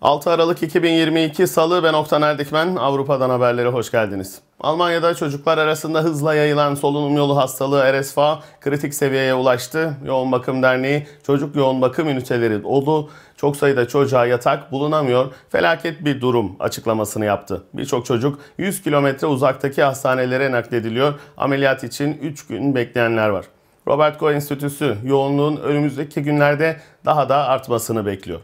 6 Aralık 2022 Salı ben Oktan Erdikmen. Avrupa'dan haberlere hoş geldiniz. Almanya'da çocuklar arasında hızla yayılan solunum yolu hastalığı RSVA kritik seviyeye ulaştı. Yoğun Bakım Derneği çocuk yoğun bakım üniteleri dolu. Çok sayıda çocuğa yatak bulunamıyor. Felaket bir durum açıklamasını yaptı. Birçok çocuk 100 kilometre uzaktaki hastanelere naklediliyor. Ameliyat için 3 gün bekleyenler var. Robert Koch Enstitüsü yoğunluğun önümüzdeki günlerde daha da artmasını bekliyor.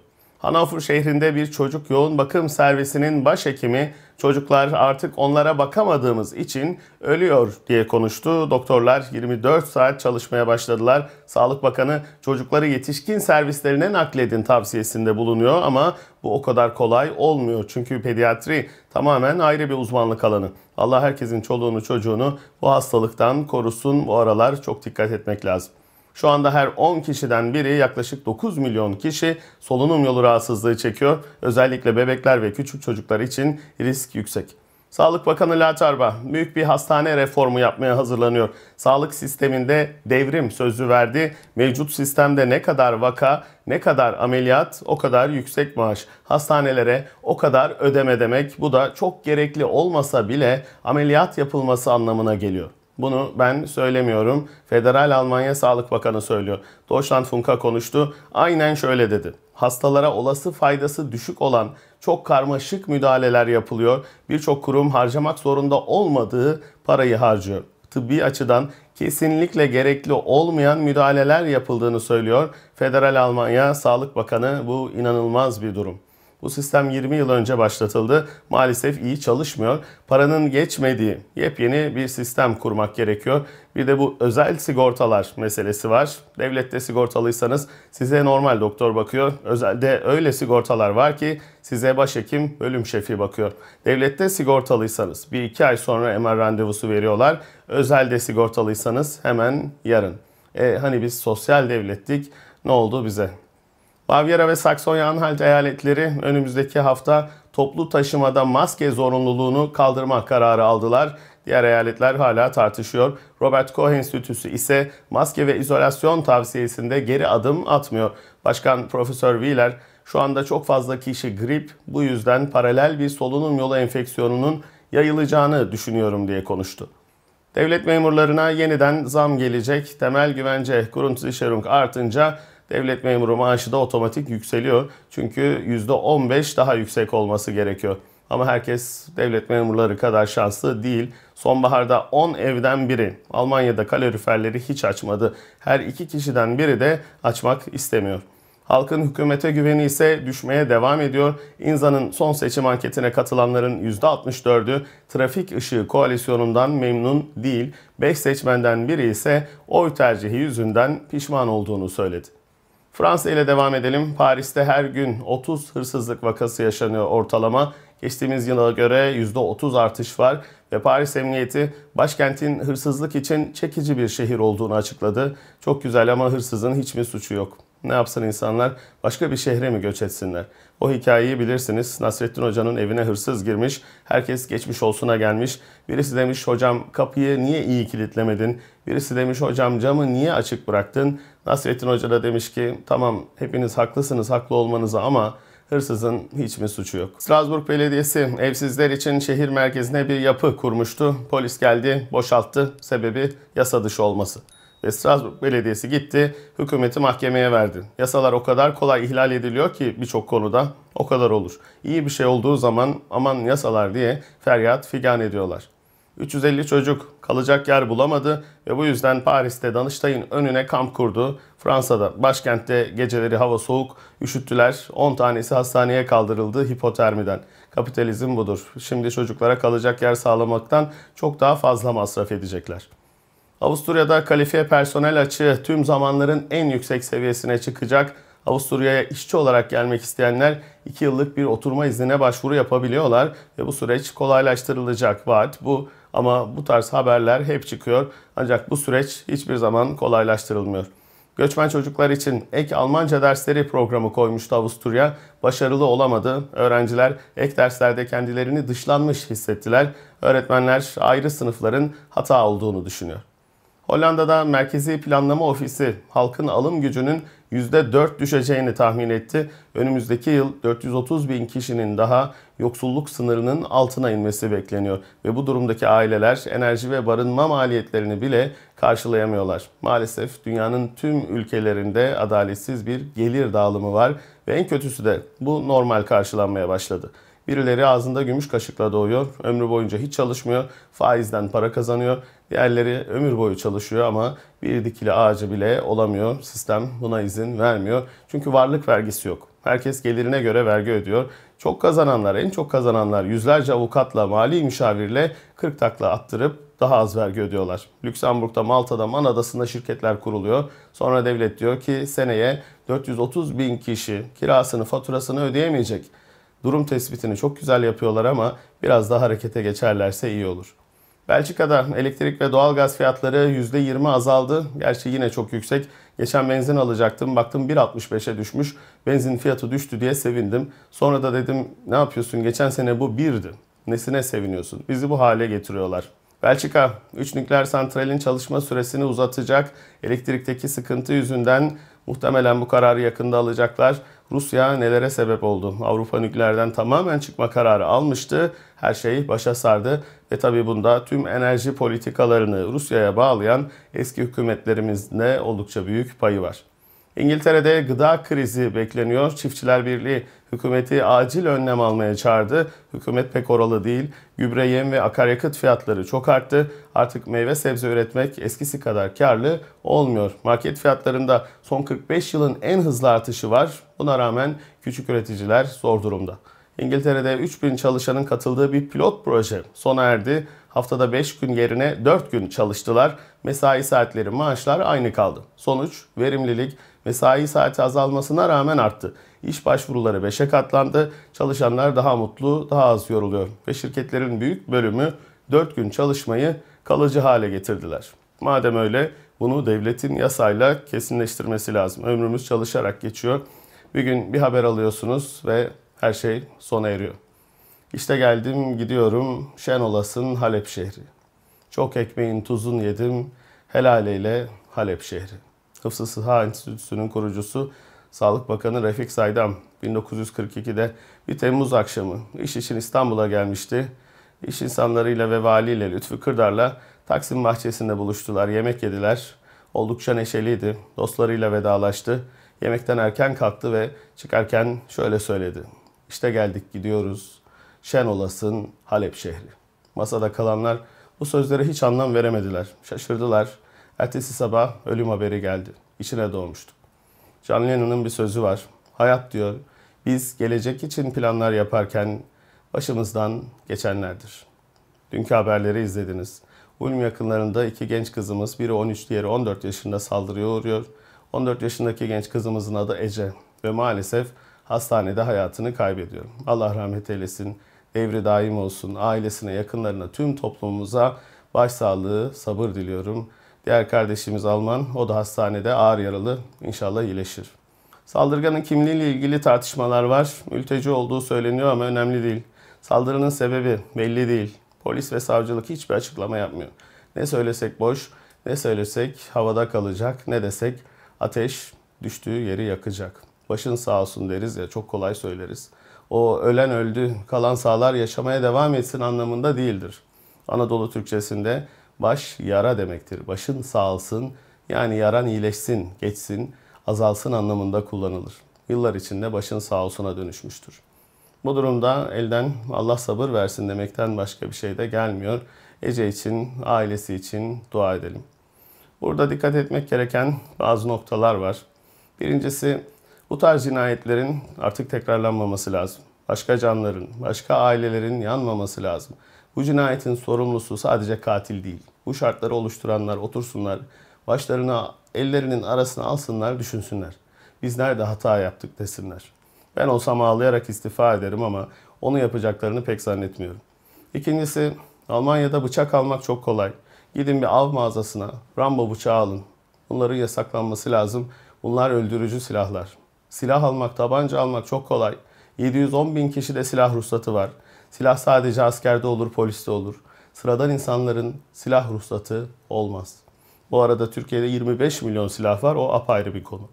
Hanafur şehrinde bir çocuk yoğun bakım servisinin başhekimi çocuklar artık onlara bakamadığımız için ölüyor diye konuştu. Doktorlar 24 saat çalışmaya başladılar. Sağlık Bakanı çocukları yetişkin servislerine nakledin tavsiyesinde bulunuyor ama bu o kadar kolay olmuyor. Çünkü pediatri tamamen ayrı bir uzmanlık alanı. Allah herkesin çoluğunu çocuğunu bu hastalıktan korusun. Bu aralar çok dikkat etmek lazım. Şu anda her 10 kişiden biri yaklaşık 9 milyon kişi solunum yolu rahatsızlığı çekiyor. Özellikle bebekler ve küçük çocuklar için risk yüksek. Sağlık Bakanı Latarba büyük bir hastane reformu yapmaya hazırlanıyor. Sağlık sisteminde devrim sözü verdi. Mevcut sistemde ne kadar vaka, ne kadar ameliyat o kadar yüksek maaş. Hastanelere o kadar ödeme demek. Bu da çok gerekli olmasa bile ameliyat yapılması anlamına geliyor. Bunu ben söylemiyorum. Federal Almanya Sağlık Bakanı söylüyor. Deutschland Funk'a konuştu. Aynen şöyle dedi. Hastalara olası faydası düşük olan çok karmaşık müdahaleler yapılıyor. Birçok kurum harcamak zorunda olmadığı parayı harcıyor. Tıbbi açıdan kesinlikle gerekli olmayan müdahaleler yapıldığını söylüyor. Federal Almanya Sağlık Bakanı bu inanılmaz bir durum. Bu sistem 20 yıl önce başlatıldı. Maalesef iyi çalışmıyor. Paranın geçmediği yepyeni bir sistem kurmak gerekiyor. Bir de bu özel sigortalar meselesi var. Devlette sigortalıysanız size normal doktor bakıyor. Özelde öyle sigortalar var ki size başhekim, bölüm şefi bakıyor. Devlette sigortalıysanız bir iki ay sonra MR randevusu veriyorlar. Özelde sigortalıysanız hemen yarın. E, hani biz sosyal devlettik ne oldu bize? Bavyera ve Saksonya-Anhalt eyaletleri önümüzdeki hafta toplu taşımada maske zorunluluğunu kaldırmak kararı aldılar. Diğer eyaletler hala tartışıyor. Robert Koch Enstitüsü ise maske ve izolasyon tavsiyesinde geri adım atmıyor. Başkan Profesör Wheeler, şu anda çok fazla kişi grip, bu yüzden paralel bir solunum yolu enfeksiyonunun yayılacağını düşünüyorum diye konuştu. Devlet memurlarına yeniden zam gelecek. Temel güvence Grundsicherung artınca devlet memuru maaşı da otomatik yükseliyor. Çünkü %15 daha yüksek olması gerekiyor. Ama herkes devlet memurları kadar şanslı değil. Sonbaharda 10 evden biri Almanya'da kaloriferleri hiç açmadı. Her iki kişiden biri de açmak istemiyor. Halkın hükümete güveni ise düşmeye devam ediyor. İnza'nın son seçim anketine katılanların %64'ü trafik ışığı koalisyonundan memnun değil. 5 seçmenden biri ise oy tercihi yüzünden pişman olduğunu söyledi. Fransa ile devam edelim. Paris'te her gün 30 hırsızlık vakası yaşanıyor ortalama. Geçtiğimiz yıla göre %30 artış var ve Paris Emniyeti başkentin hırsızlık için çekici bir şehir olduğunu açıkladı. Çok güzel ama hırsızın hiçbir suçu yok. Ne yapsın insanlar? Başka bir şehre mi göç etsinler? O hikayeyi bilirsiniz. Nasrettin Hoca'nın evine hırsız girmiş. Herkes geçmiş olsuna gelmiş. Birisi demiş hocam kapıyı niye iyi kilitlemedin? Birisi demiş hocam camı niye açık bıraktın? Nasrettin Hoca da demiş ki tamam hepiniz haklısınız haklı olmanıza ama Hırsızın hiçbir suçu yok. Strasbourg Belediyesi evsizler için şehir merkezine bir yapı kurmuştu. Polis geldi, boşalttı. Sebebi yasa dışı olması. Ve Strasbourg Belediyesi gitti, hükümeti mahkemeye verdi. Yasalar o kadar kolay ihlal ediliyor ki birçok konuda o kadar olur. İyi bir şey olduğu zaman aman yasalar diye feryat figan ediyorlar. 350 çocuk kalacak yer bulamadı ve bu yüzden Paris'te Danıştay'ın önüne kamp kurdu. Fransa'da başkentte geceleri hava soğuk, üşüttüler. 10 tanesi hastaneye kaldırıldı hipotermiden. Kapitalizm budur. Şimdi çocuklara kalacak yer sağlamaktan çok daha fazla masraf edecekler. Avusturya'da kalifiye personel açığı tüm zamanların en yüksek seviyesine çıkacak. Avusturya'ya işçi olarak gelmek isteyenler 2 yıllık bir oturma iznine başvuru yapabiliyorlar ve bu süreç kolaylaştırılacak. Vaat bu ama bu tarz haberler hep çıkıyor. Ancak bu süreç hiçbir zaman kolaylaştırılmıyor. Göçmen çocuklar için ek Almanca dersleri programı koymuştu Avusturya. Başarılı olamadı. Öğrenciler ek derslerde kendilerini dışlanmış hissettiler. Öğretmenler ayrı sınıfların hata olduğunu düşünüyor. Hollanda'da Merkezi Planlama Ofisi halkın alım gücünün %4 düşeceğini tahmin etti. Önümüzdeki yıl 430 bin kişinin daha yoksulluk sınırının altına inmesi bekleniyor ve bu durumdaki aileler enerji ve barınma maliyetlerini bile karşılayamıyorlar. Maalesef dünyanın tüm ülkelerinde adaletsiz bir gelir dağılımı var ve en kötüsü de bu normal karşılanmaya başladı. Birileri ağzında gümüş kaşıkla doğuyor. Ömrü boyunca hiç çalışmıyor. Faizden para kazanıyor. Diğerleri ömür boyu çalışıyor ama bir dikili ağacı bile olamıyor. Sistem buna izin vermiyor. Çünkü varlık vergisi yok. Herkes gelirine göre vergi ödüyor. Çok kazananlar, en çok kazananlar yüzlerce avukatla, mali müşavirle 40 takla attırıp daha az vergi ödüyorlar. Lüksemburg'da, Malta'da, Man Adası'nda şirketler kuruluyor. Sonra devlet diyor ki seneye 430 bin kişi kirasını, faturasını ödeyemeyecek. Durum tespitini çok güzel yapıyorlar ama biraz daha harekete geçerlerse iyi olur. Belçika'da elektrik ve doğalgaz fiyatları %20 azaldı. Gerçi yine çok yüksek. Geçen benzin alacaktım. Baktım 1.65'e düşmüş. Benzin fiyatı düştü diye sevindim. Sonra da dedim ne yapıyorsun? Geçen sene bu 1'di. Nesine seviniyorsun? Bizi bu hale getiriyorlar. Belçika 3 nükleer santralin çalışma süresini uzatacak. Elektrikteki sıkıntı yüzünden muhtemelen bu kararı yakında alacaklar. Rusya nelere sebep oldu? Avrupa nükleerden tamamen çıkma kararı almıştı. Her şeyi başa sardı ve tabi bunda tüm enerji politikalarını Rusya'ya bağlayan eski hükümetlerimizin oldukça büyük payı var. İngiltere'de gıda krizi bekleniyor. Çiftçiler Birliği hükümeti acil önlem almaya çağırdı. Hükümet pek oralı değil. Gübre, yem ve akaryakıt fiyatları çok arttı. Artık meyve sebze üretmek eskisi kadar karlı olmuyor. Market fiyatlarında son 45 yılın en hızlı artışı var. Buna rağmen küçük üreticiler zor durumda. İngiltere'de 3000 çalışanın katıldığı bir pilot proje sona erdi. Haftada 5 gün yerine 4 gün çalıştılar. Mesai saatleri, maaşlar aynı kaldı. Sonuç verimlilik mesai saati azalmasına rağmen arttı. İş başvuruları 5'e katlandı. Çalışanlar daha mutlu, daha az yoruluyor ve şirketlerin büyük bölümü 4 gün çalışmayı kalıcı hale getirdiler. Madem öyle bunu devletin yasayla kesinleştirmesi lazım. Ömrümüz çalışarak geçiyor. Bir gün bir haber alıyorsunuz ve her şey sona eriyor. İşte geldim gidiyorum şen olasın Halep şehri. Çok ekmeğin tuzun yedim Helaleyle Halep şehri. Hıfzı Sıha Enstitüsü'nün kurucusu Sağlık Bakanı Refik Saydam 1942'de bir Temmuz akşamı iş için İstanbul'a gelmişti. İş insanlarıyla ve valiyle Lütfü Kırdar'la Taksim bahçesinde buluştular, yemek yediler. Oldukça neşeliydi, dostlarıyla vedalaştı. Yemekten erken kalktı ve çıkarken şöyle söyledi. İşte geldik gidiyoruz. Şen olasın Halep şehri. Masada kalanlar bu sözlere hiç anlam veremediler. Şaşırdılar. Ertesi sabah ölüm haberi geldi. İçine doğmuştuk. John Lennon'ın bir sözü var. Hayat diyor, biz gelecek için planlar yaparken başımızdan geçenlerdir. Dünkü haberleri izlediniz. Ulm yakınlarında iki genç kızımız, biri 13, diğeri 14 yaşında saldırıya uğruyor. 14 yaşındaki genç kızımızın adı Ece ve maalesef hastanede hayatını kaybediyor. Allah rahmet eylesin, devri daim olsun, ailesine, yakınlarına, tüm toplumumuza başsağlığı, sabır diliyorum. Diğer kardeşimiz Alman, o da hastanede ağır yaralı, inşallah iyileşir. Saldırganın kimliğiyle ilgili tartışmalar var. Mülteci olduğu söyleniyor ama önemli değil. Saldırının sebebi belli değil. Polis ve savcılık hiçbir açıklama yapmıyor. Ne söylesek boş, ne söylesek havada kalacak, ne desek ateş düştüğü yeri yakacak başın sağ olsun deriz ya çok kolay söyleriz. O ölen öldü, kalan sağlar yaşamaya devam etsin anlamında değildir. Anadolu Türkçesinde baş yara demektir. Başın sağ olsun yani yaran iyileşsin, geçsin, azalsın anlamında kullanılır. Yıllar içinde başın sağ olsuna dönüşmüştür. Bu durumda elden Allah sabır versin demekten başka bir şey de gelmiyor. Ece için, ailesi için dua edelim. Burada dikkat etmek gereken bazı noktalar var. Birincisi bu tarz cinayetlerin artık tekrarlanmaması lazım. Başka canların, başka ailelerin yanmaması lazım. Bu cinayetin sorumlusu sadece katil değil. Bu şartları oluşturanlar otursunlar, başlarına ellerinin arasına alsınlar, düşünsünler. Biz nerede hata yaptık desinler. Ben olsam ağlayarak istifa ederim ama onu yapacaklarını pek zannetmiyorum. İkincisi Almanya'da bıçak almak çok kolay. Gidin bir av mağazasına Rambo bıçağı alın. Bunların yasaklanması lazım. Bunlar öldürücü silahlar. Silah almak, tabanca almak çok kolay. 710 bin kişi de silah ruhsatı var. Silah sadece askerde olur, poliste olur. Sıradan insanların silah ruhsatı olmaz. Bu arada Türkiye'de 25 milyon silah var. O apayrı bir konu.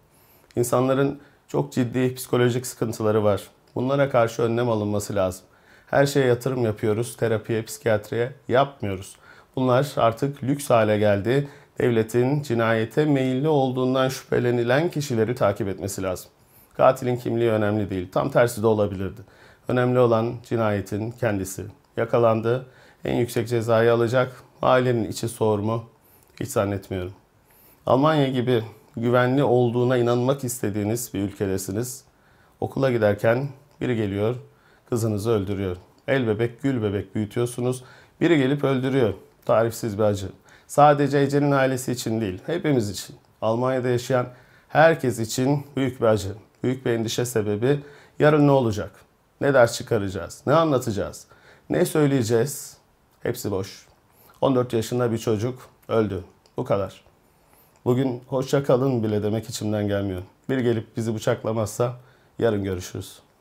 İnsanların çok ciddi psikolojik sıkıntıları var. Bunlara karşı önlem alınması lazım. Her şeye yatırım yapıyoruz. Terapiye, psikiyatriye yapmıyoruz. Bunlar artık lüks hale geldi. Devletin cinayete meyilli olduğundan şüphelenilen kişileri takip etmesi lazım. Katilin kimliği önemli değil. Tam tersi de olabilirdi. Önemli olan cinayetin kendisi. Yakalandı. En yüksek cezayı alacak. Ailenin içi soğur mu? Hiç zannetmiyorum. Almanya gibi güvenli olduğuna inanmak istediğiniz bir ülkedesiniz. Okula giderken biri geliyor, kızınızı öldürüyor. El bebek, gül bebek büyütüyorsunuz. Biri gelip öldürüyor. Tarifsiz bir acı. Sadece Ece'nin ailesi için değil, hepimiz için. Almanya'da yaşayan herkes için büyük bir acı büyük bir endişe sebebi yarın ne olacak? Ne ders çıkaracağız? Ne anlatacağız? Ne söyleyeceğiz? Hepsi boş. 14 yaşında bir çocuk öldü. Bu kadar. Bugün hoşça kalın bile demek içimden gelmiyor. Bir gelip bizi bıçaklamazsa yarın görüşürüz.